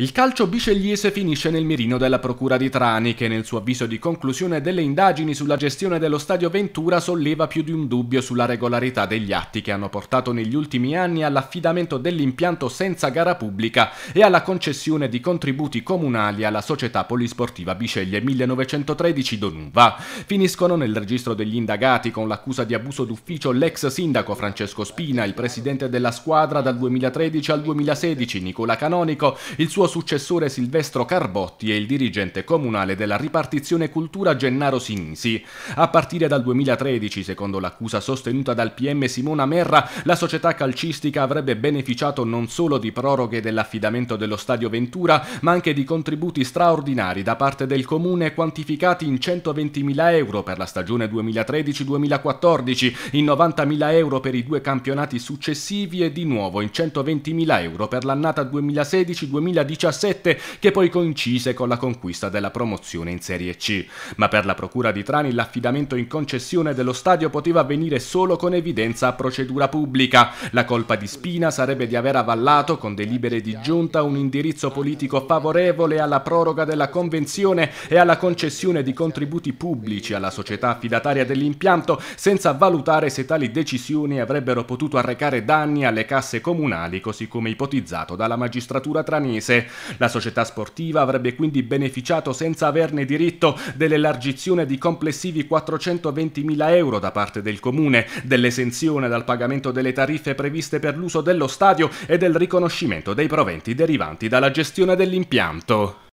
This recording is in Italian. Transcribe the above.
Il calcio bicegliese finisce nel mirino della Procura di Trani che nel suo avviso di conclusione delle indagini sulla gestione dello stadio Ventura solleva più di un dubbio sulla regolarità degli atti che hanno portato negli ultimi anni all'affidamento dell'impianto senza gara pubblica e alla concessione di contributi comunali alla società polisportiva Biceglie 1913 Donuva. Finiscono nel registro degli indagati con l'accusa di abuso d'ufficio l'ex sindaco Francesco Spina, il presidente della squadra dal 2013 al 2016 Nicola Canonico, il suo successore Silvestro Carbotti e il dirigente comunale della ripartizione cultura Gennaro Sinisi. A partire dal 2013, secondo l'accusa sostenuta dal PM Simona Merra, la società calcistica avrebbe beneficiato non solo di proroghe dell'affidamento dello stadio Ventura, ma anche di contributi straordinari da parte del comune quantificati in 120.000 euro per la stagione 2013-2014, in 90.000 euro per i due campionati successivi e di nuovo in 120.000 euro per l'annata 2016-2017 2017 che poi coincise con la conquista della promozione in Serie C. Ma per la Procura di Trani l'affidamento in concessione dello stadio poteva avvenire solo con evidenza a procedura pubblica. La colpa di Spina sarebbe di aver avallato con delibere di giunta un indirizzo politico favorevole alla proroga della convenzione e alla concessione di contributi pubblici alla società affidataria dell'impianto senza valutare se tali decisioni avrebbero potuto arrecare danni alle casse comunali così come ipotizzato dalla magistratura tranese. La società sportiva avrebbe quindi beneficiato senza averne diritto dell'elargizione di complessivi 420.000 euro da parte del comune, dell'esenzione dal pagamento delle tariffe previste per l'uso dello stadio e del riconoscimento dei proventi derivanti dalla gestione dell'impianto.